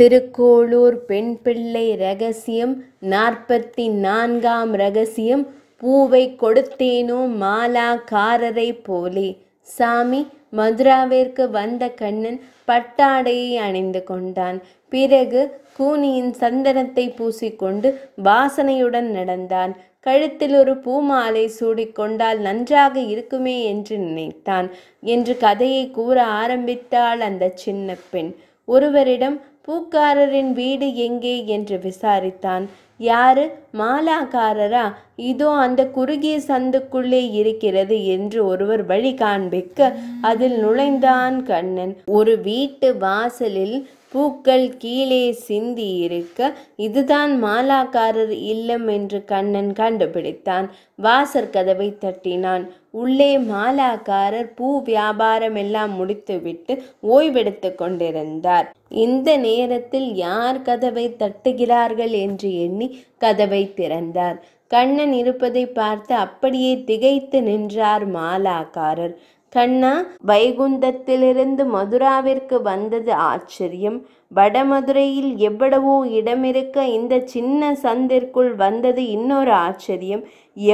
திருக்கோளூர் பெண் பிள்ளை ரகசியம் நாற்பத்தி நான்காம் ரகசியம் பூவை கொடுத்தேனோ மாலாக்காரரை போலே சாமி மதுராவிற்கு வந்த கண்ணன் பட்டாடையை அணிந்து கொண்டான் பிறகு கூனியின் சந்தனத்தை பூசிக்கொண்டு வாசனையுடன் நடந்தான் கழுத்தில் ஒரு பூமாலை சூடிக்கொண்டால் நன்றாக இருக்குமே என்று நினைத்தான் என்று கதையை கூற ஆரம்பித்தாள் அந்த சின்ன பெண் ஒருவரிடம் பூக்காரரின் வீடு எங்கே என்று விசாரித்தான் யாரு மாலாக்காரரா இதோ அந்த குறுகிய சந்துக்குள்ளே இருக்கிறது என்று ஒருவர் வழி காண்பிக்க அதில் நுழைந்தான் கண்ணன் ஒரு வீட்டு வாசலில் பூக்கள் கீழே சிந்தி இருக்க இதுதான் மாலாக்காரர் இல்லம் என்று கண்ணன் கண்டுபிடித்தான் வாசற் கதவை தட்டினான் உள்ளே மாலாக்காரர் பூ வியாபாரம் எல்லாம் முடித்துவிட்டு ஓய்வெடுத்து கொண்டிருந்தார் இந்த நேரத்தில் யார் கதவை தட்டுகிறார்கள் என்று எண்ணி கதவை திறந்தார் கண்ணன் இருப்பதை பார்த்து அப்படியே திகைத்து நின்றார் மாலாக்காரர் கண்ணா வைகுந்தத்திலிருந்து மதுராவிற்கு வந்தது ஆச்சரியம் வடமதுரையில் எவ்வளவோ இடமிருக்க இந்த சின்ன சந்திற்குள் வந்தது இன்னொரு ஆச்சரியம்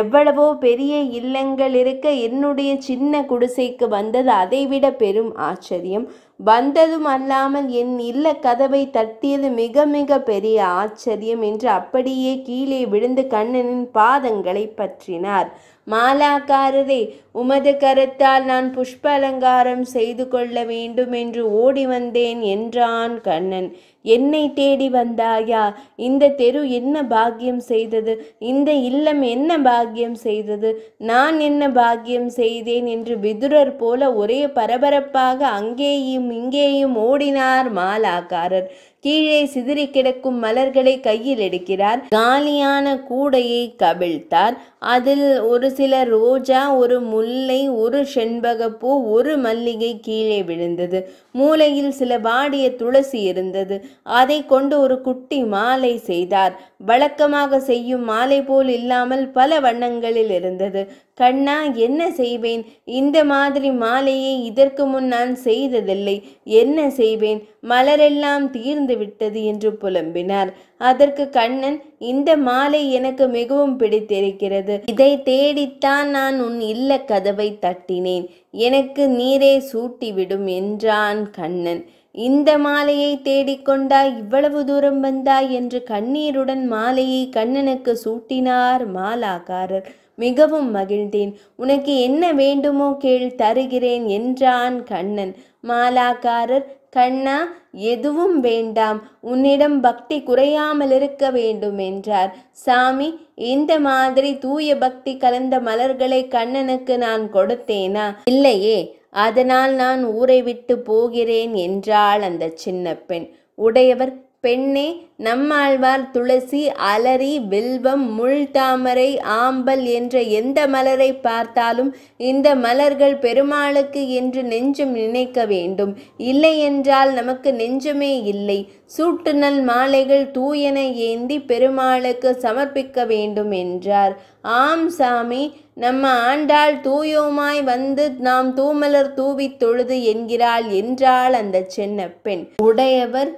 எவ்வளவோ பெரிய இல்லங்கள் இருக்க என்னுடைய சின்ன குடிசைக்கு வந்தது அதைவிட பெரும் ஆச்சரியம் வந்ததும் அல்லாமல் என் இல்ல கதவை தட்டியது மிக மிக பெரிய ஆச்சரியம் என்று அப்படியே கீழே விழுந்து கண்ணனின் பாதங்களை பற்றினார் மாலாக்காரரே உமது கருத்தால் நான் புஷ்ப அலங்காரம் செய்து கொள்ள வேண்டும் என்று ஓடி வந்தேன் என்றான் கண் கண்ணன் என்னை தேடி வந்தாயா இந்த தெரு என்ன பாக்கியம் செய்தது இந்த இல்லம் என்ன பாக்கியம் செய்தது நான் என்ன பாக்கியம் செய்தேன் என்று விதுரர் போல ஒரே பரபரப்பாக அங்கேயும் இங்கேயும் ஓடினார் மாலாக்காரர் கீழே சிதறி கிடக்கும் மலர்களை கையில் எடுக்கிறார் காலியான கூடையை கவிழ்த்தார் அதில் ஒரு சில ரோஜா ஒரு முல்லை ஒரு செண்பகப்பூ ஒரு மல்லிகை கீழே விழுந்தது மூலையில் சில வாடிய துளசி இருந்தது அதை கொண்டு ஒரு குட்டி மாலை செய்தார் வழக்கமாக செய்யும் மாலை போல் இல்லாமல் பல வண்ணங்களில் இருந்தது கண்ணா என்ன செய்வேன் இந்த மாதிரி மாலையை இதற்கு முன் நான் செய்ததில்லை என்ன செய்வேன் மலரெல்லாம் தீர்ந்து விட்டது என்று புலம்பினார் அதற்கு கண்ணன் இந்த மாலை எனக்கு மிகவும் பிடித்திருக்கிறது இதை தேடித்தான் நான் உன் இல்ல கதவை தட்டினேன் எனக்கு நீரே சூட்டிவிடும் என்றான் கண்ணன் இந்த மாலையை தேடிக்கொண்டாய் இவ்வளவு தூரம் வந்தாய் என்று கண்ணீருடன் மாலையை கண்ணனுக்கு சூட்டினார் மாலாக்காரர் மிகவும் மகிழ்ந்தேன் உனக்கு என்ன வேண்டுமோ கேள் தருகிறேன் என்றான் கண்ணன் மாலாக்காரர் கண்ணா எதுவும் வேண்டாம் உன்னிடம் பக்தி குறையாமல் இருக்க வேண்டும் என்றார் சாமி இந்த மாதிரி தூய பக்தி கலந்த மலர்களை கண்ணனுக்கு நான் கொடுத்தேனா இல்லையே அதனால் நான் ஊரை விட்டு போகிறேன் என்றாள் அந்த சின்ன பெண் உடையவர் பெண்ணே நம்மாழ்வார் துளசி அலரி வில்வம் முள் தாமரை ஆம்பல் என்ற எந்த மலரை பார்த்தாலும் இந்த மலர்கள் பெருமாளுக்கு என்று நெஞ்சும் நினைக்க வேண்டும் இல்லை என்றால் நமக்கு நெஞ்சுமே இல்லை சூட்டுநல் மாலைகள் தூயன ஏந்தி பெருமாளுக்கு சமர்ப்பிக்க வேண்டும் என்றார் ஆம் சாமி நம்ம ஆண்டாள் தூயோமாய் வந்து நாம் தூமலர் தூவி தொழுது என்கிறாள் என்றாள் அந்த சென்ன பெண் உடையவர்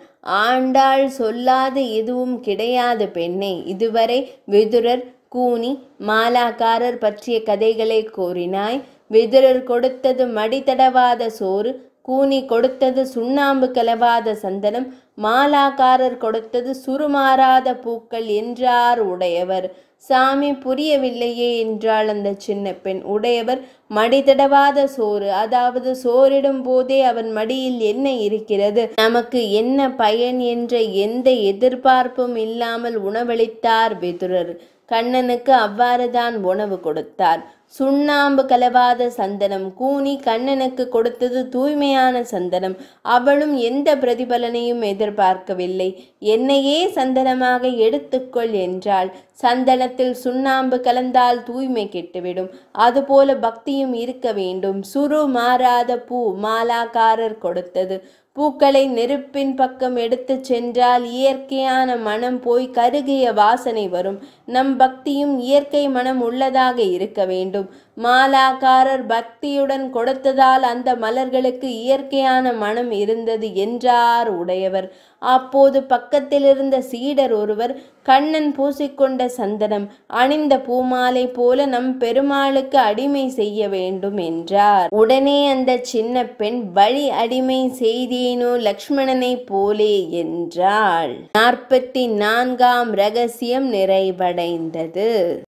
ஆண்டாள் சொல்லாத எதுவும் கிடையாது பெண்ணே இதுவரை விதுரர் கூனி மாலாக்காரர் பற்றிய கதைகளை கோரினாய் விதுரர் கொடுத்தது மடிதடவாத சோறு கூனி கொடுத்தது சுண்ணாம்பு கலவாத சந்தனம் மாலாக்காரர் கொடுத்தது சுருமாறாத பூக்கள் என்றார் உடையவர் சாமி புரியவில்லையே என்றாள் அந்த சின்ன பெண் உடையவர் மடிதடவாத சோறு அதாவது சோறிடும் போதே அவன் மடியில் என்ன இருக்கிறது நமக்கு என்ன பயன் என்ற எந்த எதிர்பார்ப்பும் இல்லாமல் உணவளித்தார் விதுரர் கண்ணனுக்கு அவ்வாறுதான் உணவு கொடுத்தார் சுண்ணாம்பு கலவாத சந்தனம் கூனி கண்ணனுக்கு கொடுத்தது தூய்மையான சந்தனம் அவளும் எந்த பிரதிபலனையும் எதிர்பார்க்கவில்லை என்னையே சந்தனமாக எடுத்துக்கொள் என்றால் சந்தனத்தில் சுண்ணாம்பு கலந்தால் தூய்மை கெட்டுவிடும் அதுபோல பக்தியும் இருக்க வேண்டும் சுரு மாறாத பூ மாலாக்காரர் கொடுத்தது பூக்களை நெருப்பின் பக்கம் எடுத்து சென்றால் இயற்கையான மனம் போய் கருகிய வாசனை வரும் நம் பக்தியும் இயற்கை மனம் உள்ளதாக இருக்க வேண்டும் மாலாக்காரர் பக்தியுடன் கொடுத்ததால் அந்த மலர்களுக்கு இயற்கையான மனம் இருந்தது என்றார் உடையவர் அப்போது பக்கத்திலிருந்த சீடர் ஒருவர் கண்ணன் பூசிக்கொண்ட சந்தனம் அணிந்த பூமாலை போல நம் பெருமாளுக்கு அடிமை செய்ய வேண்டும் என்றார் உடனே அந்த சின்ன பெண் வழி அடிமை செய்தேனோ லக்ஷ்மணனை போலே என்றாள் நாற்பத்தி நான்காம் ரகசியம் நிறைவடைந்தது